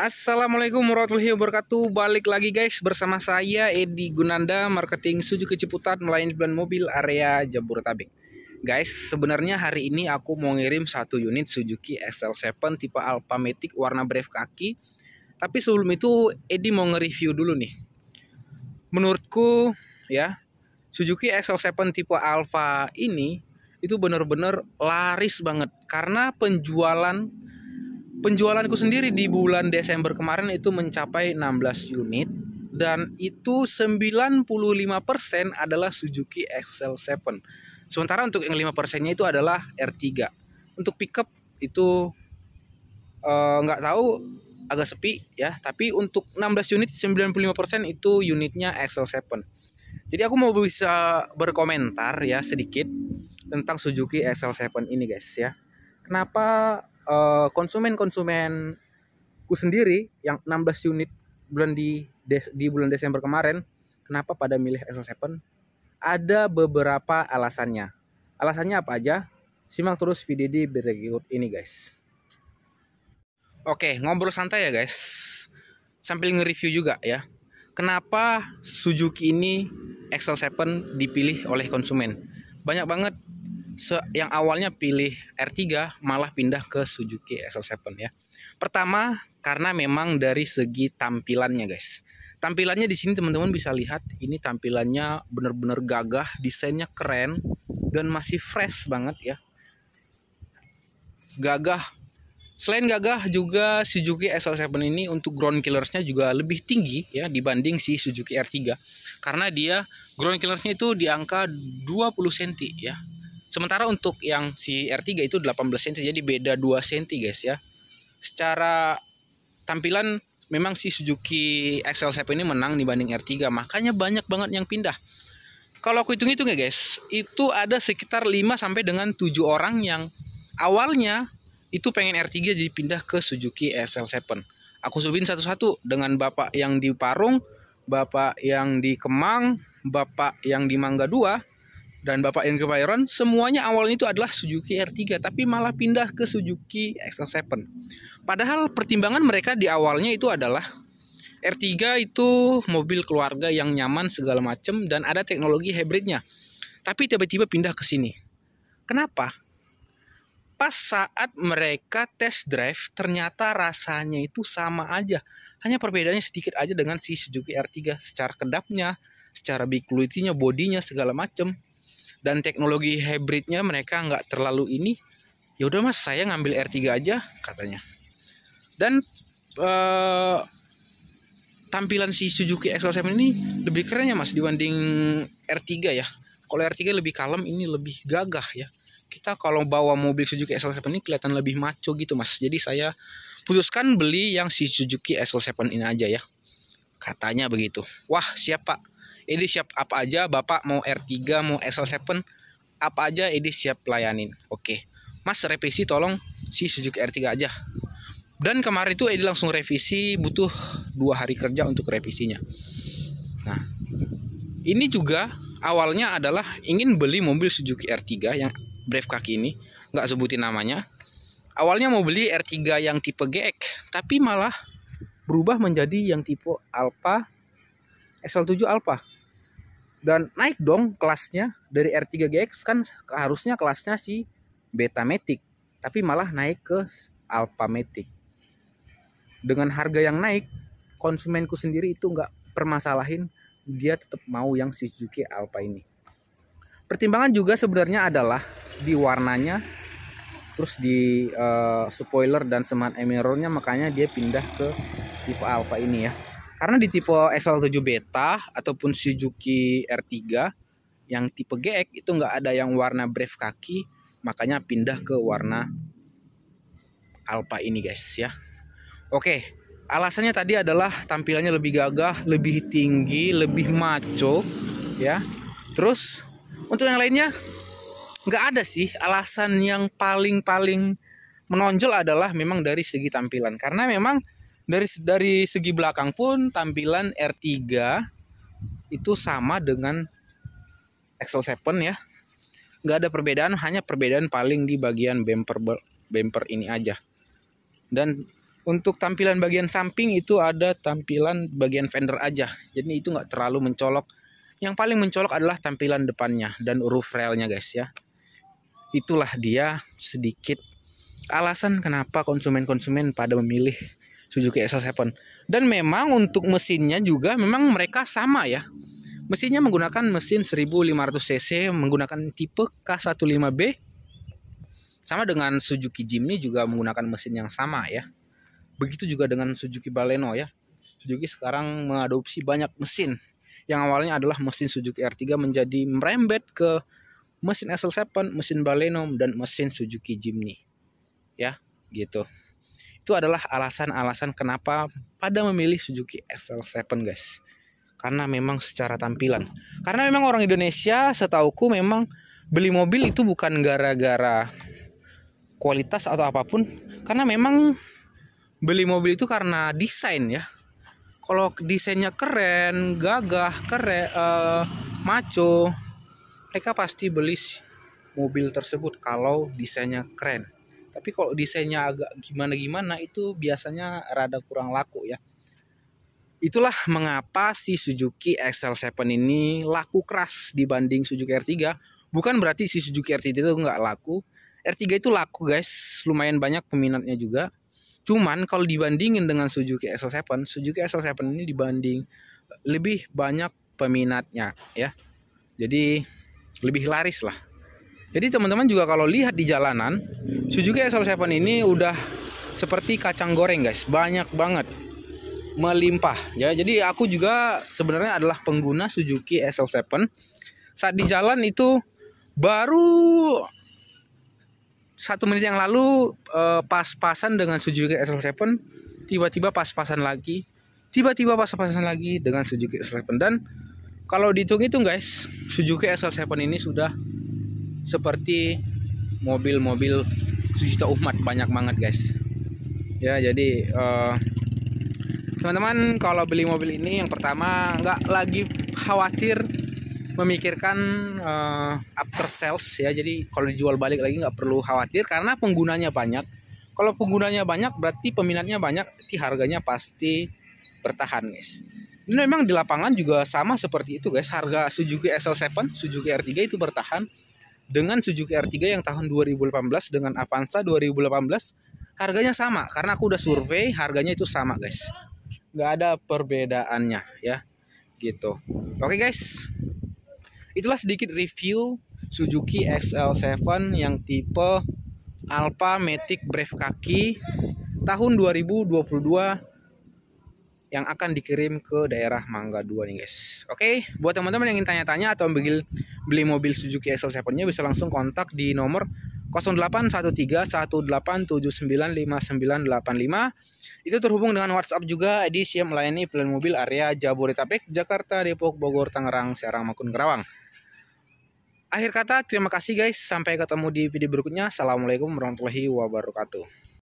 Assalamualaikum warahmatullahi wabarakatuh Balik lagi guys bersama saya Edi Gunanda Marketing Suzuki Ciputat Melayani ban mobil area Jabodetabek Guys sebenarnya hari ini aku mau ngirim satu unit Suzuki SL7 tipe Alpha Matic warna brave kaki Tapi sebelum itu Edi mau nge-review dulu nih Menurutku ya Suzuki SL7 tipe Alpha ini itu bener-bener laris banget Karena penjualan Penjualanku sendiri di bulan Desember kemarin itu mencapai 16 unit dan itu 95% adalah Suzuki XL7. Sementara untuk yang 5%-nya itu adalah R3. Untuk pickup itu eh, nggak uh, tahu agak sepi ya, tapi untuk 16 unit 95% itu unitnya XL7. Jadi aku mau bisa berkomentar ya sedikit tentang Suzuki XL7 ini guys ya. Kenapa Eh, konsumen konsumen ku sendiri yang 16 unit bulan di di bulan Desember kemarin, kenapa pada milih SO7? Ada beberapa alasannya. Alasannya apa aja? Simak terus video di berikut ini guys. Oke, ngobrol santai ya guys. Sambil nge-review juga ya. Kenapa Suzuki ini XL7 dipilih oleh konsumen? Banyak banget yang awalnya pilih R3 malah pindah ke Suzuki SL7 ya. Pertama karena memang dari segi tampilannya guys. Tampilannya di sini teman-teman bisa lihat ini tampilannya benar-benar gagah, desainnya keren dan masih fresh banget ya. Gagah. Selain gagah juga Suzuki SL7 ini untuk ground killersnya juga lebih tinggi ya dibanding si Suzuki R3 karena dia ground killersnya itu di angka 20 cm ya Sementara untuk yang si R3 itu 18 cm jadi beda 2 cm guys ya. Secara tampilan memang si Suzuki XL7 ini menang dibanding R3 makanya banyak banget yang pindah kalau aku hitung-hitung ya guys itu ada sekitar 5 sampai dengan 7 orang yang awalnya itu pengen R3 jadi pindah ke Suzuki XL7 aku subin satu-satu dengan bapak yang di Parung bapak yang di Kemang bapak yang di Mangga 2 dan Bapak Enrique Byron semuanya awalnya itu adalah Suzuki R3 tapi malah pindah ke Suzuki XL7. Padahal pertimbangan mereka di awalnya itu adalah R3 itu mobil keluarga yang nyaman segala macam dan ada teknologi hybridnya. Tapi tiba-tiba pindah ke sini. Kenapa? Pas saat mereka test drive ternyata rasanya itu sama aja. Hanya perbedaannya sedikit aja dengan si Suzuki R3 secara kedapnya, secara big quality-nya, bodinya segala macam dan teknologi hybridnya mereka nggak terlalu ini ya udah mas saya ngambil R3 aja katanya dan uh, tampilan si Suzuki XL7 ini lebih keren ya mas dibanding R3 ya kalau R3 lebih kalem ini lebih gagah ya kita kalau bawa mobil Suzuki xl 7 ini kelihatan lebih maco gitu mas jadi saya putuskan beli yang si Suzuki xl 7 ini aja ya katanya begitu wah siapa? Edi siap apa aja Bapak mau R3 mau XL7 apa aja Edi siap layanin oke Mas revisi tolong si Suzuki R3 aja dan kemarin itu Edi langsung revisi butuh dua hari kerja untuk revisinya nah ini juga awalnya adalah ingin beli mobil Suzuki R3 yang brave kaki ini nggak sebutin namanya awalnya mau beli R3 yang tipe GX tapi malah berubah menjadi yang tipe Alpha SL7 Alpha dan naik dong kelasnya dari R3GX kan harusnya kelasnya si Beta Matic tapi malah naik ke Alpha Matic dengan harga yang naik konsumenku sendiri itu nggak permasalahin dia tetap mau yang si Suzuki Alpha ini pertimbangan juga sebenarnya adalah di warnanya terus di uh, spoiler dan seman emirornya makanya dia pindah ke tipe Alpha ini ya karena di tipe xl 7 Beta ataupun Suzuki R3 yang tipe GX itu nggak ada yang warna Brave kaki, makanya pindah ke warna Alpha ini guys ya. Oke, alasannya tadi adalah tampilannya lebih gagah, lebih tinggi, lebih maco ya. Terus untuk yang lainnya nggak ada sih alasan yang paling-paling menonjol adalah memang dari segi tampilan karena memang dari dari segi belakang pun tampilan R3 itu sama dengan xl 7 ya nggak ada perbedaan hanya perbedaan paling di bagian bumper bumper ini aja dan untuk tampilan bagian samping itu ada tampilan bagian fender aja jadi itu nggak terlalu mencolok yang paling mencolok adalah tampilan depannya dan roof railnya guys ya itulah dia sedikit alasan kenapa konsumen-konsumen pada memilih Suzuki XL7 dan memang untuk mesinnya juga memang mereka sama ya mesinnya menggunakan mesin 1500 cc menggunakan tipe K15B sama dengan Suzuki Jimny juga menggunakan mesin yang sama ya begitu juga dengan Suzuki Baleno ya Suzuki sekarang mengadopsi banyak mesin yang awalnya adalah mesin Suzuki R3 menjadi merembet ke mesin SL7, mesin Baleno dan mesin Suzuki Jimny ya gitu itu adalah alasan-alasan kenapa pada memilih Suzuki SL7 guys. Karena memang secara tampilan. Karena memang orang Indonesia setauku memang beli mobil itu bukan gara-gara kualitas atau apapun. Karena memang beli mobil itu karena desain ya. Kalau desainnya keren, gagah, keren, uh, maco, mereka pasti beli mobil tersebut kalau desainnya keren tapi kalau desainnya agak gimana-gimana itu biasanya rada kurang laku ya itulah mengapa si Suzuki XL7 ini laku keras dibanding Suzuki R3 bukan berarti si Suzuki R3 itu nggak laku R3 itu laku guys lumayan banyak peminatnya juga cuman kalau dibandingin dengan Suzuki XL7 Suzuki XL7 ini dibanding lebih banyak peminatnya ya jadi lebih laris lah jadi teman-teman juga kalau lihat di jalanan, Suzuki SL7 ini udah seperti kacang goreng guys, banyak banget melimpah ya. Jadi aku juga sebenarnya adalah pengguna Suzuki SL7. Saat di jalan itu baru satu menit yang lalu eh, pas-pasan dengan Suzuki SL7, tiba-tiba pas-pasan lagi, tiba-tiba pas-pasan lagi dengan Suzuki SL7 dan kalau dihitung-hitung guys, Suzuki SL7 ini sudah seperti mobil-mobil sejuta umat banyak banget guys ya jadi eh, teman-teman uh, kalau beli mobil ini yang pertama nggak lagi khawatir memikirkan uh, after sales ya jadi kalau dijual balik lagi nggak perlu khawatir karena penggunanya banyak kalau penggunanya banyak berarti peminatnya banyak berarti harganya pasti bertahan guys ini memang di lapangan juga sama seperti itu guys harga Suzuki SL7 Suzuki R3 itu bertahan dengan Suzuki R3 yang tahun 2018 dengan Avanza 2018 harganya sama karena aku udah survei harganya itu sama guys nggak ada perbedaannya ya gitu oke okay, guys itulah sedikit review Suzuki XL7 yang tipe Alpha Matic Brave Kaki tahun 2022 yang akan dikirim ke daerah Mangga 2 nih guys. Oke, okay? buat teman-teman yang ingin tanya-tanya atau ambil beli mobil Suzuki SL7-nya bisa langsung kontak di nomor 081318795985. Itu terhubung dengan WhatsApp juga di siap melayani pilihan mobil area Jabodetabek, Jakarta, Depok, Bogor, Tangerang, Serang, Makun Kerawang. Akhir kata, terima kasih guys. Sampai ketemu di video berikutnya. Assalamualaikum warahmatullahi wabarakatuh.